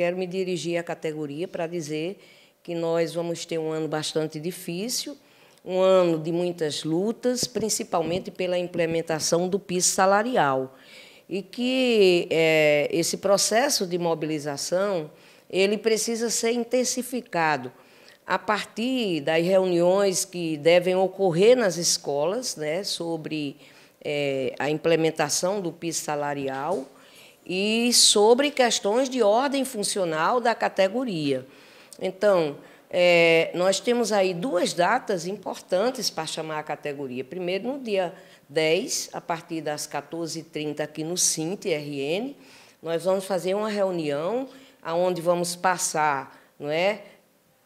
quero me dirigir à categoria para dizer que nós vamos ter um ano bastante difícil, um ano de muitas lutas, principalmente pela implementação do piso salarial. E que é, esse processo de mobilização ele precisa ser intensificado a partir das reuniões que devem ocorrer nas escolas né, sobre é, a implementação do piso salarial e sobre questões de ordem funcional da categoria. Então, é, nós temos aí duas datas importantes para chamar a categoria. Primeiro, no dia 10, a partir das 14h30, aqui no CINT-RN, nós vamos fazer uma reunião onde vamos passar não é,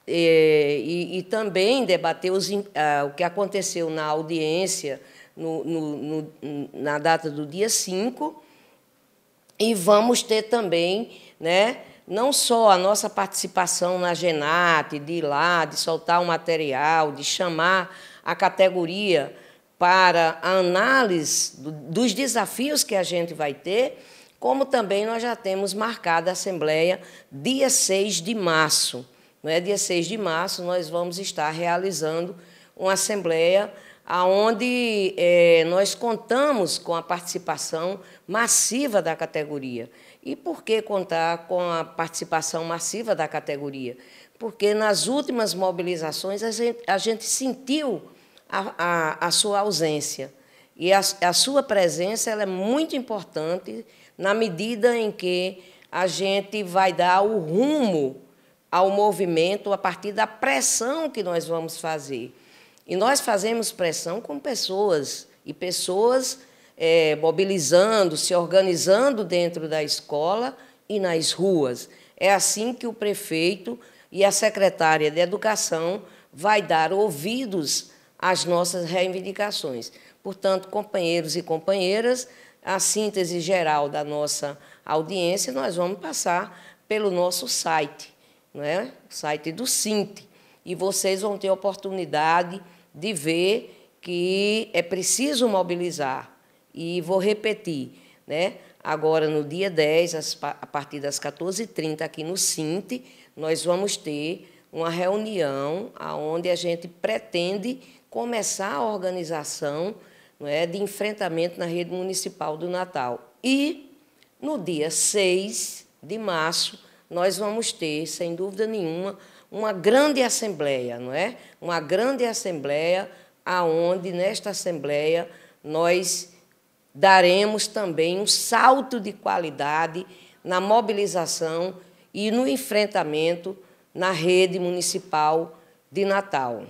é, e, e, também debater os, ah, o que aconteceu na audiência no, no, no, na data do dia 5 e vamos ter também, né, não só a nossa participação na Genate, de ir lá, de soltar o material, de chamar a categoria para a análise dos desafios que a gente vai ter, como também nós já temos marcada a Assembleia dia 6 de março. Né? Dia 6 de março nós vamos estar realizando uma Assembleia aonde é, nós contamos com a participação massiva da categoria. E por que contar com a participação massiva da categoria? Porque nas últimas mobilizações a gente, a gente sentiu a, a, a, sua ausência. E a, a sua presença é muito importante na medida em que a gente vai dar o rumo ao movimento a partir da pressão que nós vamos fazer. E nós fazemos pressão com pessoas, e pessoas é, mobilizando, se organizando dentro da escola e nas ruas. É assim que o prefeito e a secretária de Educação vai dar ouvidos às nossas reivindicações. Portanto, companheiros e companheiras, a síntese geral da nossa audiência nós vamos passar pelo nosso site, não é? o site do Sinte. E vocês vão ter oportunidade de ver que é preciso mobilizar. E vou repetir, né? Agora, no dia 10, a partir das 14h30, aqui no Cinte, nós vamos ter uma reunião onde a gente pretende começar a organização não é, de enfrentamento na rede municipal do Natal. E no dia 6 de março, nós vamos ter, sem dúvida nenhuma, uma grande assembleia, não é? Uma grande assembleia aonde nesta assembleia nós daremos também um salto de qualidade na mobilização e no enfrentamento na rede municipal de Natal.